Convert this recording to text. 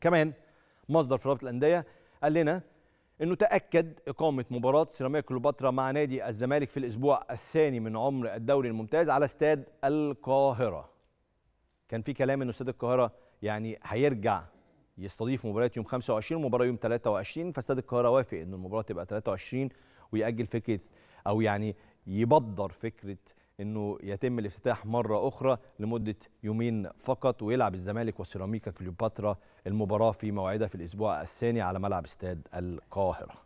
كمان مصدر في رابطه الانديه قال لنا انه تاكد اقامه مباراه سيراميكا كليوباترا مع نادي الزمالك في الاسبوع الثاني من عمر الدوري الممتاز على استاد القاهره كان في كلام انه استاد القاهره يعني هيرجع يستضيف مباريات يوم 25 ومباراه يوم 23 فاستاد القاهره وافق ان المباراه تبقى 23 ويأجل فكره او يعني يبدر فكره انه يتم الافتتاح مره اخرى لمده يومين فقط ويلعب الزمالك وسيراميكا كليوباترا المباراه في موعدها في الاسبوع الثاني على ملعب استاد القاهره